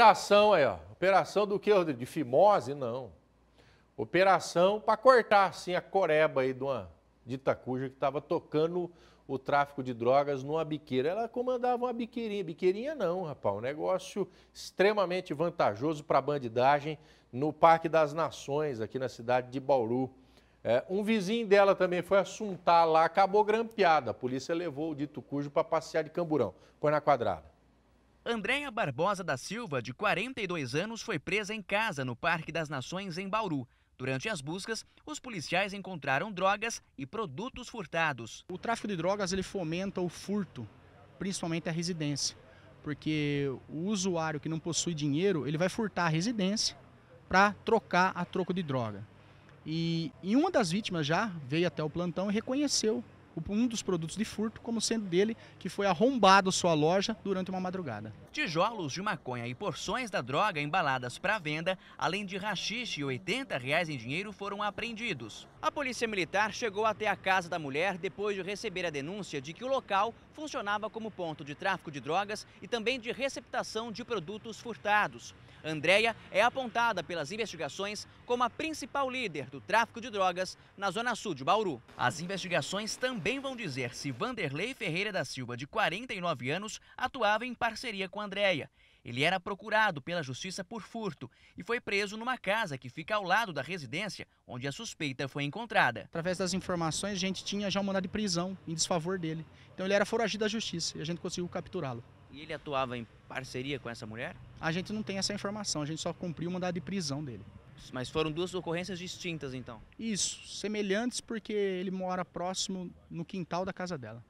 Operação aí, ó. Operação do que? De fimose? Não. Operação para cortar, assim, a coreba aí de uma dita cuja que estava tocando o tráfico de drogas numa biqueira. Ela comandava uma biqueirinha. Biqueirinha não, rapaz. Um negócio extremamente vantajoso para a bandidagem no Parque das Nações, aqui na cidade de Bauru. É, um vizinho dela também foi assuntar lá, acabou grampeada. A polícia levou o dito cujo para passear de camburão. Põe na quadrada. Andréia Barbosa da Silva, de 42 anos, foi presa em casa no Parque das Nações, em Bauru. Durante as buscas, os policiais encontraram drogas e produtos furtados. O tráfico de drogas ele fomenta o furto, principalmente a residência, porque o usuário que não possui dinheiro ele vai furtar a residência para trocar a troco de droga. E, e uma das vítimas já veio até o plantão e reconheceu um dos produtos de furto, como sendo dele que foi arrombado sua loja durante uma madrugada. Tijolos de maconha e porções da droga embaladas para venda, além de rachixe e 80 reais em dinheiro foram apreendidos. A polícia militar chegou até a casa da mulher depois de receber a denúncia de que o local funcionava como ponto de tráfico de drogas e também de receptação de produtos furtados. Andréia é apontada pelas investigações como a principal líder do tráfico de drogas na zona sul de Bauru. As investigações também também vão dizer se Vanderlei Ferreira da Silva, de 49 anos, atuava em parceria com Andréia. Ele era procurado pela justiça por furto e foi preso numa casa que fica ao lado da residência onde a suspeita foi encontrada. Através das informações, a gente tinha já um mandado de prisão em desfavor dele. Então ele era foragido da justiça e a gente conseguiu capturá-lo. E ele atuava em parceria com essa mulher? A gente não tem essa informação, a gente só cumpriu o mandado de prisão dele. Mas foram duas ocorrências distintas, então? Isso, semelhantes porque ele mora próximo no quintal da casa dela.